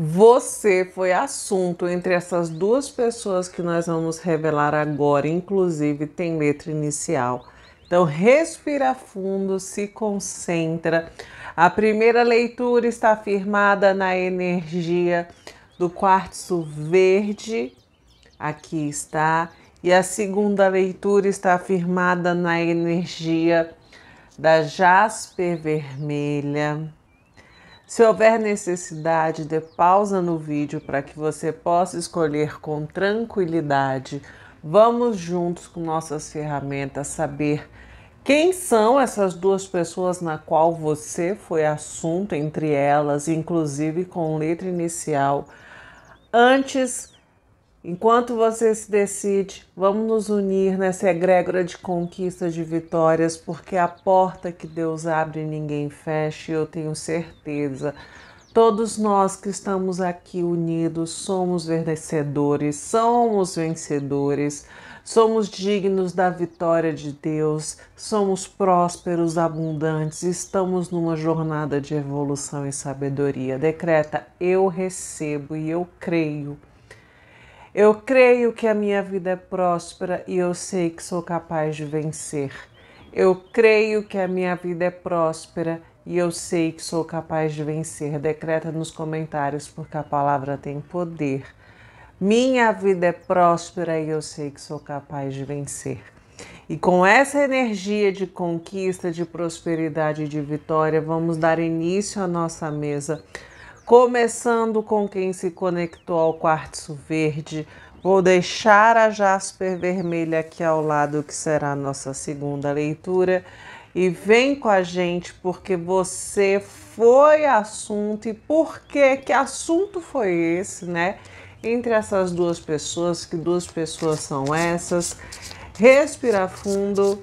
Você foi assunto entre essas duas pessoas que nós vamos revelar agora, inclusive tem letra inicial. Então respira fundo, se concentra. A primeira leitura está firmada na energia do quartzo verde. Aqui está. E a segunda leitura está firmada na energia da jaspe vermelha. Se houver necessidade, dê pausa no vídeo para que você possa escolher com tranquilidade. Vamos juntos com nossas ferramentas saber quem são essas duas pessoas na qual você foi assunto entre elas, inclusive com letra inicial, antes Enquanto você se decide, vamos nos unir nessa egrégora de conquistas de vitórias, porque a porta que Deus abre ninguém fecha, e eu tenho certeza. Todos nós que estamos aqui unidos somos vencedores, somos vencedores, somos dignos da vitória de Deus, somos prósperos, abundantes, estamos numa jornada de evolução e sabedoria. Decreta: Eu recebo e eu creio eu creio que a minha vida é próspera e eu sei que sou capaz de vencer. Eu creio que a minha vida é próspera e eu sei que sou capaz de vencer. Decreta nos comentários, porque a palavra tem poder. Minha vida é próspera e eu sei que sou capaz de vencer. E com essa energia de conquista, de prosperidade e de vitória, vamos dar início à nossa mesa Começando com quem se conectou ao quartzo verde, vou deixar a Jasper vermelha aqui ao lado, que será a nossa segunda leitura. E vem com a gente porque você foi assunto e por que que assunto foi esse, né? Entre essas duas pessoas, que duas pessoas são essas? Respira fundo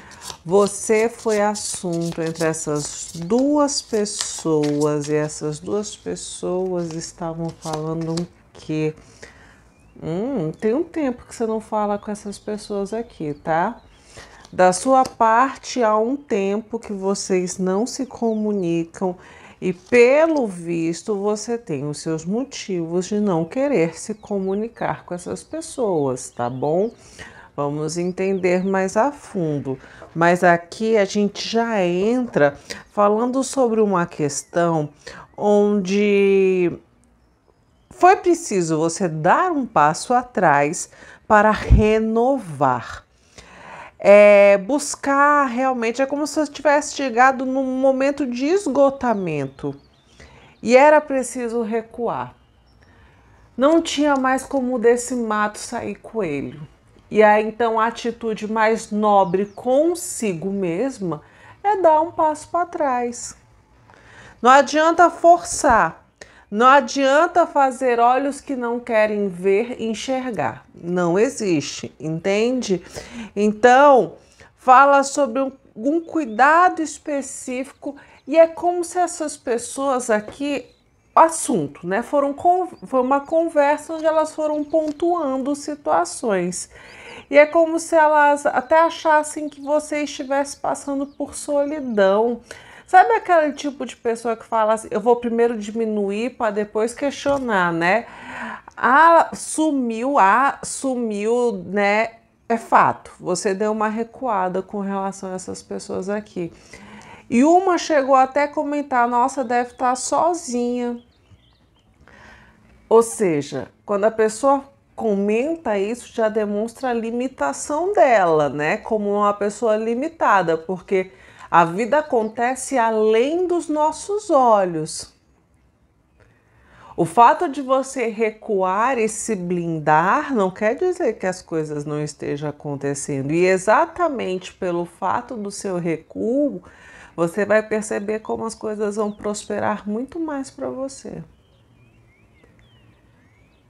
Você foi assunto entre essas duas pessoas e essas duas pessoas estavam falando que hum, tem um tempo que você não fala com essas pessoas aqui, tá? Da sua parte, há um tempo que vocês não se comunicam e, pelo visto, você tem os seus motivos de não querer se comunicar com essas pessoas, tá bom? Vamos entender mais a fundo. Mas aqui a gente já entra falando sobre uma questão onde foi preciso você dar um passo atrás para renovar. É, buscar realmente é como se você tivesse chegado num momento de esgotamento e era preciso recuar. Não tinha mais como desse mato sair coelho. E aí então a atitude mais nobre consigo mesma é dar um passo para trás. Não adianta forçar, não adianta fazer olhos que não querem ver enxergar. Não existe, entende? Então, fala sobre um, um cuidado específico e é como se essas pessoas aqui assunto, né? Foram foi uma conversa onde elas foram pontuando situações. E é como se elas até achassem que você estivesse passando por solidão. Sabe aquele tipo de pessoa que fala assim, eu vou primeiro diminuir para depois questionar, né? Ah, sumiu, ah, sumiu, né? É fato, você deu uma recuada com relação a essas pessoas aqui. E uma chegou até comentar: nossa, deve estar tá sozinha. Ou seja, quando a pessoa comenta isso já demonstra a limitação dela, né? Como uma pessoa limitada, porque a vida acontece além dos nossos olhos. O fato de você recuar e se blindar não quer dizer que as coisas não estejam acontecendo. E exatamente pelo fato do seu recuo, você vai perceber como as coisas vão prosperar muito mais para você.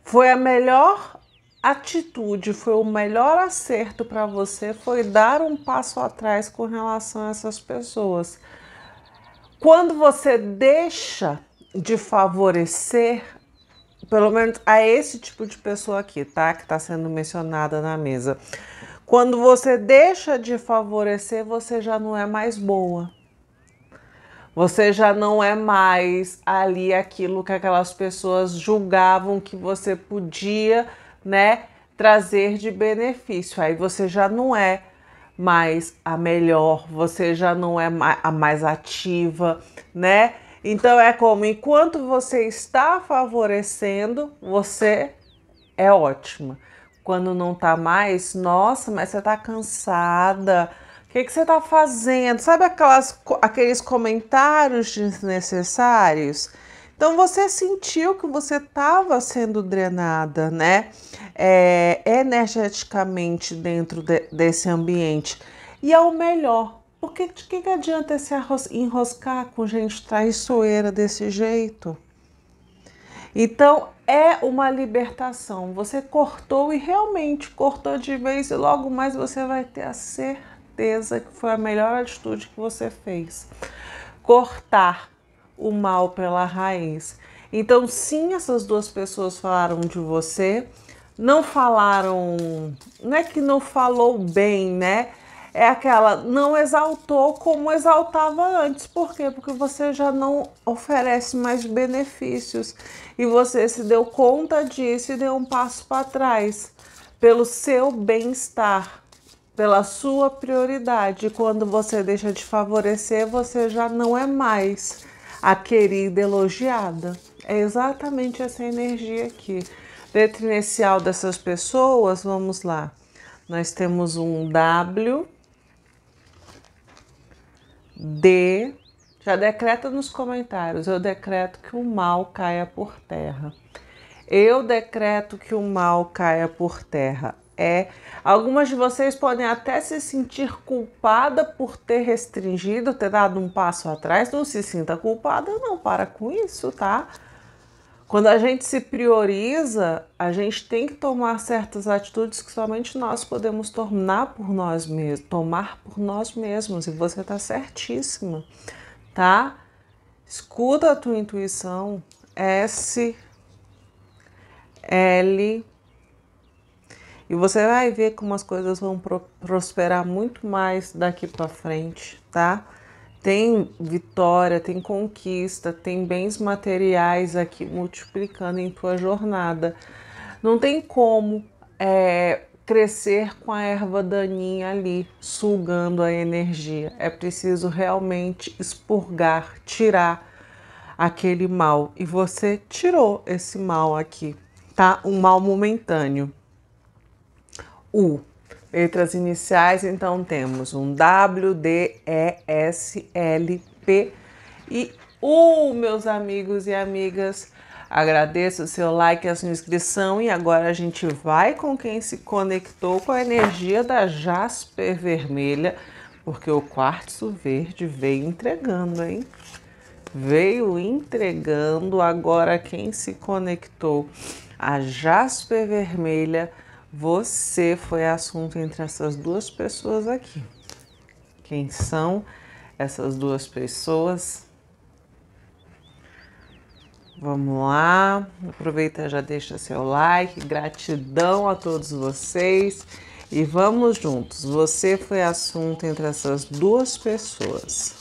Foi a melhor atitude foi o melhor acerto para você foi dar um passo atrás com relação a essas pessoas. Quando você deixa de favorecer, pelo menos a esse tipo de pessoa aqui, tá? Que está sendo mencionada na mesa. Quando você deixa de favorecer, você já não é mais boa. Você já não é mais ali aquilo que aquelas pessoas julgavam que você podia né, trazer de benefício. Aí você já não é mais a melhor, você já não é a mais ativa, né? Então é como enquanto você está favorecendo, você é ótima. Quando não tá mais, nossa, mas você tá cansada. O que, que você tá fazendo? Sabe aquelas, aqueles comentários desnecessários? Então você sentiu que você estava sendo drenada, né? É, energeticamente dentro de, desse ambiente. E é o melhor, porque de que, que adianta se enroscar com gente traiçoeira desse jeito? Então é uma libertação. Você cortou e realmente cortou de vez, e logo mais você vai ter a certeza que foi a melhor atitude que você fez. Cortar o mal pela raiz. Então, sim, essas duas pessoas falaram de você, não falaram, não é que não falou bem, né? É aquela, não exaltou como exaltava antes. Por quê? Porque você já não oferece mais benefícios e você se deu conta disso e deu um passo para trás pelo seu bem-estar, pela sua prioridade. Quando você deixa de favorecer, você já não é mais a querida elogiada. É exatamente essa energia aqui. Letra inicial dessas pessoas, vamos lá. Nós temos um W, D. Já decreta nos comentários. Eu decreto que o mal caia por terra. Eu decreto que o mal caia por terra. É. Algumas de vocês podem até se sentir culpada por ter restringido, ter dado um passo atrás. Não se sinta culpada, não, para com isso, tá? Quando a gente se prioriza, a gente tem que tomar certas atitudes que somente nós podemos tornar por nós mesmos, tomar por nós mesmos, e você tá certíssima, tá? Escuta a tua intuição. S L e você vai ver como as coisas vão pro prosperar muito mais daqui para frente, tá? Tem vitória, tem conquista, tem bens materiais aqui multiplicando em tua jornada. Não tem como é, crescer com a erva daninha ali, sugando a energia. É preciso realmente expurgar, tirar aquele mal. E você tirou esse mal aqui, tá? Um mal momentâneo. U. Letras iniciais, então temos um W, D, E, S, L, P e U, meus amigos e amigas. Agradeço o seu like e a sua inscrição e agora a gente vai com quem se conectou com a energia da Jasper Vermelha, porque o quartzo verde veio entregando, hein? Veio entregando agora quem se conectou a Jasper Vermelha você foi assunto entre essas duas pessoas aqui. Quem são essas duas pessoas? Vamos lá, aproveita já deixa seu like, gratidão a todos vocês e vamos juntos. Você foi assunto entre essas duas pessoas.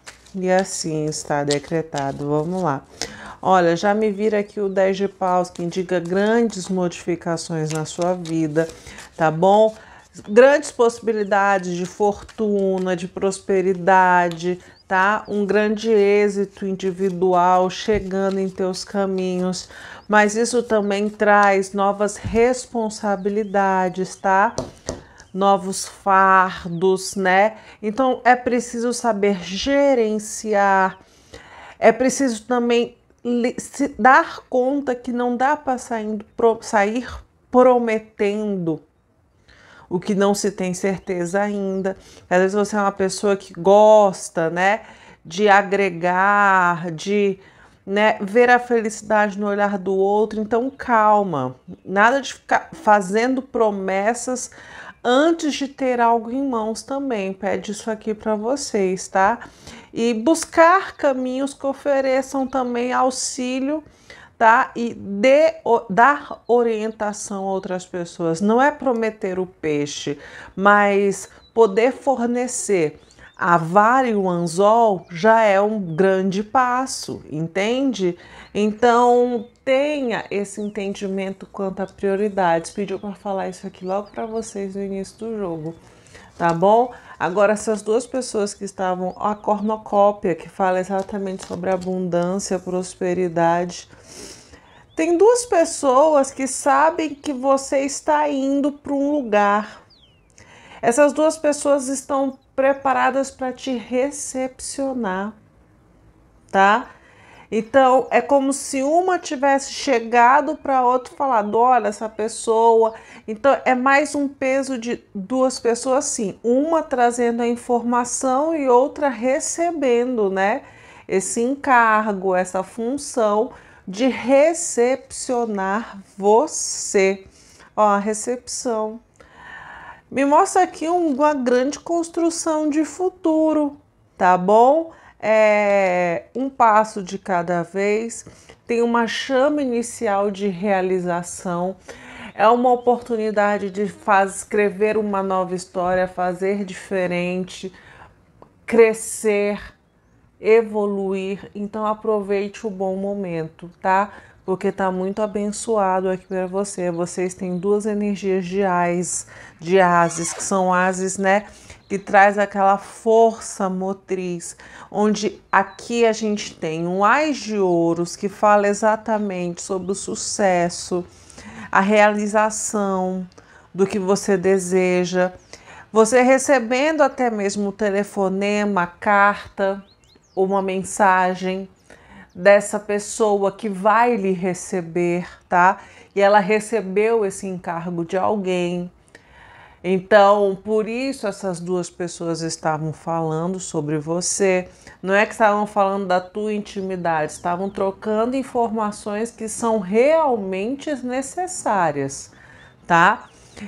E assim está decretado. Vamos lá. Olha, já me vira aqui o 10 de paus que indica grandes modificações na sua vida, tá bom? Grandes possibilidades de fortuna, de prosperidade, tá? Um grande êxito individual chegando em teus caminhos, mas isso também traz novas responsabilidades, tá? novos fardos, né? Então é preciso saber gerenciar, é preciso também se dar conta que não dá para sair prometendo o que não se tem certeza ainda. Às vezes você é uma pessoa que gosta, né, de agregar, de né, ver a felicidade no olhar do outro. Então, calma, nada de ficar fazendo promessas antes de ter algo em mãos também. Pede isso aqui para vocês, tá? E buscar caminhos que ofereçam também auxílio, tá? E de, o, dar orientação a outras pessoas. Não é prometer o peixe, mas poder fornecer a e o anzol já é um grande passo, entende? Então tenha esse entendimento quanto a prioridades. Pediu para falar isso aqui logo para vocês no início do jogo, tá bom? Agora essas duas pessoas que estavam a cornocópia que fala exatamente sobre abundância, prosperidade. Tem duas pessoas que sabem que você está indo para um lugar. Essas duas pessoas estão preparadas para te recepcionar, tá? Então é como se uma tivesse chegado para outra falar, olha essa pessoa. Então é mais um peso de duas pessoas, sim, uma trazendo a informação e outra recebendo, né? Esse encargo, essa função de recepcionar você. Ó, a recepção me mostra aqui uma grande construção de futuro, tá bom? É um passo de cada vez, tem uma chama inicial de realização, é uma oportunidade de faz, escrever uma nova história, fazer diferente, crescer, evoluir. Então aproveite o bom momento, tá? porque está muito abençoado aqui para você. Vocês têm duas energias de ás, de ases, que são ases, né? Que traz aquela força motriz, onde aqui a gente tem um ás de ouros que fala exatamente sobre o sucesso, a realização do que você deseja. Você recebendo até mesmo telefonema, carta, uma mensagem dessa pessoa que vai lhe receber, tá? E ela recebeu esse encargo de alguém. Então, por isso essas duas pessoas estavam falando sobre você. Não é que estavam falando da tua intimidade, estavam trocando informações que são realmente necessárias, tá?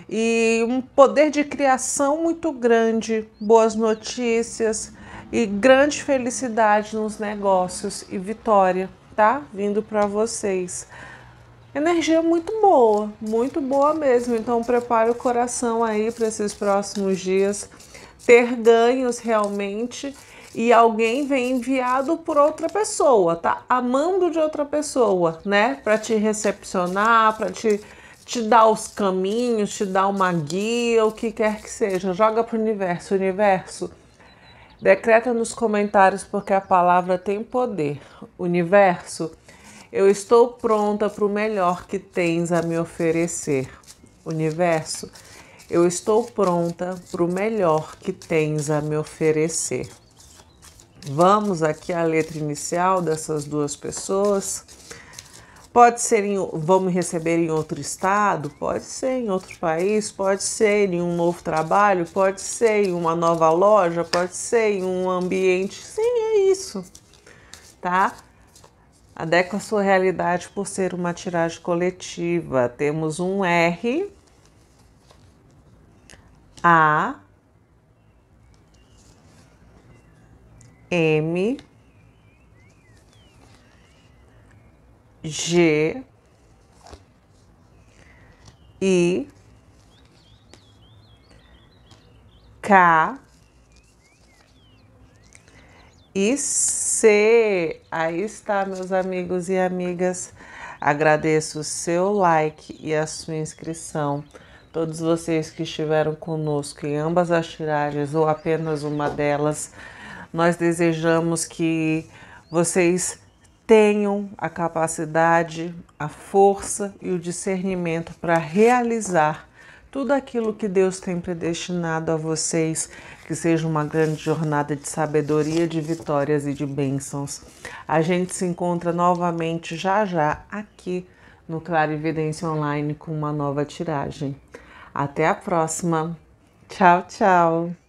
E um poder de criação muito grande, boas notícias, e grande felicidade nos negócios e vitória, tá? Vindo para vocês. Energia muito boa, muito boa mesmo. Então prepare o coração aí para esses próximos dias ter ganhos realmente e alguém vem enviado por outra pessoa, tá? Amando de outra pessoa, né? Para te recepcionar, para te te dar os caminhos, te dar uma guia, o que quer que seja. Joga pro universo, universo Decreta nos comentários porque a palavra tem poder. Universo, eu estou pronta para o melhor que tens a me oferecer. Universo, eu estou pronta para o melhor que tens a me oferecer. Vamos aqui à letra inicial dessas duas pessoas. Pode ser em, vamos receber em outro estado, pode ser em outro país, pode ser em um novo trabalho, pode ser em uma nova loja, pode ser em um ambiente. Sim, é isso, tá? Adequa a sua realidade por ser uma tiragem coletiva. Temos um R, A, M, G I K e C. Aí está, meus amigos e amigas. Agradeço o seu like e a sua inscrição. Todos vocês que estiveram conosco em ambas as tiragens ou apenas uma delas, nós desejamos que vocês tenham a capacidade, a força e o discernimento para realizar tudo aquilo que Deus tem predestinado a vocês, que seja uma grande jornada de sabedoria, de vitórias e de bênçãos. A gente se encontra novamente já já aqui no Clarividência Online com uma nova tiragem. Até a próxima. Tchau, tchau.